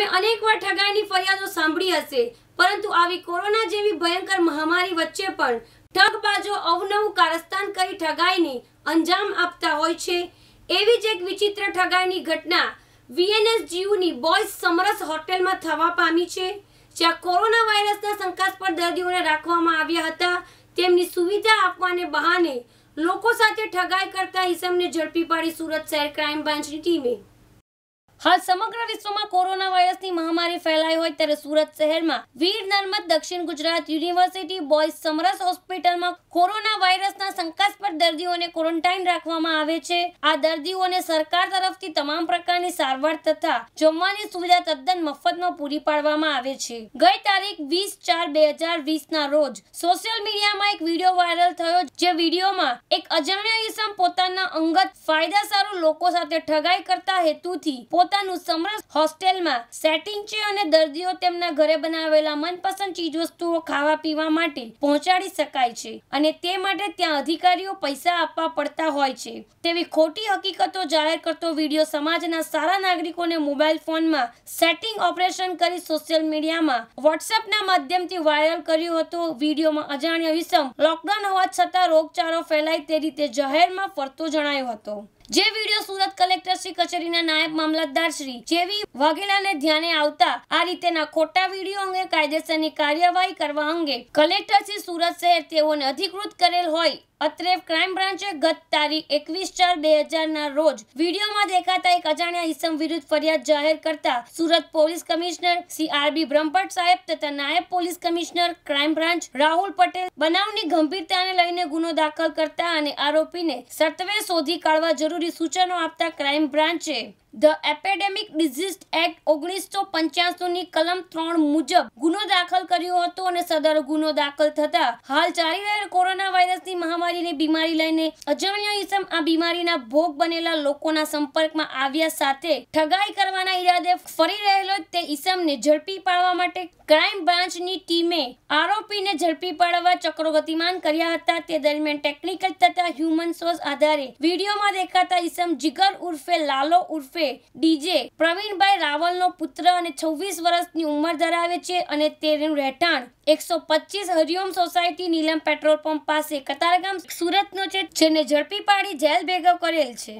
તમે અનેકવાર ઠગાઈની ફરિયાદો સાંભળી હશે પરંતુ આવી કોરોના જેવી ભયંકર મહામારી વચ્ચે પણ ઠગબાજો અવનવું કારસ્તાન કરી ઠગાઈને અંજામ આપતા હોય છે એવી જ એક વિચિત્ર ઠગાઈની ઘટના વીએનએસ જીયુની બોયઝ સમરસ હોટેલમાં થવા પામી છે જ્યાં કોરોના વાયરસના શંકાસ્પદ દર્દીઓને રાખવામાં આવ્યા હતા તેમની સુવિધા આપવાને બહાને લોકો સાથે ઠગાઈ કરતા ઇસમને ઝડપી પાડી સુરત શહેર ક્રાઇમ બ્રાન્ચની ટીમે હા સમગ્ર વિશ્વમાં કોરોના વાયરસની મહામારી બીમારી ફેલાઈ હોય ત્યારે સુરત શહેરમાં વીર નર્મદ દક્ષિણ ગુજરાત યુનિવર્સિટી બોયઝ સમરસ હોસ્પિટલમાં કોરોના વાયરસના શંકાસ્પદ દર્દીઓને ક્વોરન્ટાઇન રાખવામાં આવે છે આ દર્દીઓને સરકાર તરફથી તમામ પ્રકારની સારવાર તથા જમવાની સુવિધા તદ્દન મફતમાં પૂરી પાડવામાં આવે છે ગઈ તારીખ વીસ ચાર બે હજાર વીસના રોજ સોશિયલ મીડિયામાં એક વિડીયો વાયરલ થયો જે વિડીયોમાં એક અજાણ્યા ઈસમ પોતાના અંગત ફાયદા સારું લોકો સાથે ઠગાઈ કરતા હેતુથી પોતાનું સમરસ હોસ્ટેલમાં સેટિંગ છે છે અને દર્દીઓ તેમના ઘરે બનાવેલા મનપસંદ ચીજ વસ્તુઓ ખાવા પીવા માટે પહોંચાડી શકાય છે અને તે માટે ત્યાં અધિકારીઓ પૈસા આપવા પડતા હોય છે તેવી ખોટી હકીકતો જાહેર કરતો વિડીયો સમાજના સારા નાગરિકોને મોબાઈલ ફોનમાં સેટિંગ ઓપરેશન કરી સોશિયલ મીડિયામાં વોટ્સએપના માધ્યમથી વાયરલ કર્યો હતો વિડીયોમાં અજાણ્યા વિષમ લોકડાઉન હોવા છતાં રોગચાળો ફેલાય તે રીતે જાહેરમાં ફરતો જણાયો હતો જે વિડીયો સુરત કલેક્ટર શ્રી કચેરીના નાયબ મામલતદાર શ્રી જેવી વાઘેલાને ધ્યાને આવતા આ રીતેના ખોટા વિડીયો અંગે કાયદેસરની કાર્યવાહી કરવા અંગે કલેક્ટર શ્રી સુરત શહેર તેઓને અધિકૃત કરેલ હોય અત્રે ક્રાઇમ બ્રાન્ચે ગત તારીખ એકવીસ ચાર બે હજાર ના રોજ વિડીયોમાં દેખાતા એક અજાણ્યા ઇસમ વિરુદ્ધ ફરિયાદ જાહેર કરતા Surat police commissioner C R B Brahmbhatt સાહેબ તથા નાયબ police commissioner crime branch Rahul Patel બનાવની ગંભીરતાને લઈને ગુનો દાખલ કરતા અને આરોપીને સત્વે શોધી કાઢવા જરૂરી સૂચનો આપતા ક્રાઇમ બ્રાન્ચે ધ એપેડેમિક ડિઝીઝ એક્ટ ઓગણીસો પંચ્યાસીની કલમ ત્રણ મુજબ ગુનો દાખલ કર્યો હતો અને સદર ગુનો દાખલ થતા હાલ ચાલી રહેલ કોરોના વાયરસની મહામારીની બીમારી લઈને અજાણ્યા ઈસમ આ બીમારીના ભોગ બનેલા લોકોના સંપર્કમાં આવ્યા સાથે ઠગાઈ કરવાના ઈરાદે ફરી રહેલો તે ઈસમને ઝડપી પાડવા માટે ક્રાઇમ બ્રાન્ચની ટીમે આરોપીને ઝડપી પાડવા ચક્રો ગતિમાન કર્યા હતા તે દરમિયાન ટેકનિકલ તથા હ્યુમન સોર્સ આધારે વિડીયોમાં દેખાતા ઈસમ જીગર ઉર્ફે લાલો ઉર્ફે ઉર્ફે ડીજે પ્રવીણભાઈ રાવલનો પુત્ર અને છવ્વીસ વર્ષની ઉંમર ધરાવે છે અને તેનું રહેઠાણ એકસો પચીસ Hariom society Neelam petrol pump પાસે કતારગામ સુરતનો છે જેને ઝડપી પાડી જેલ ભેગો કરેલ છે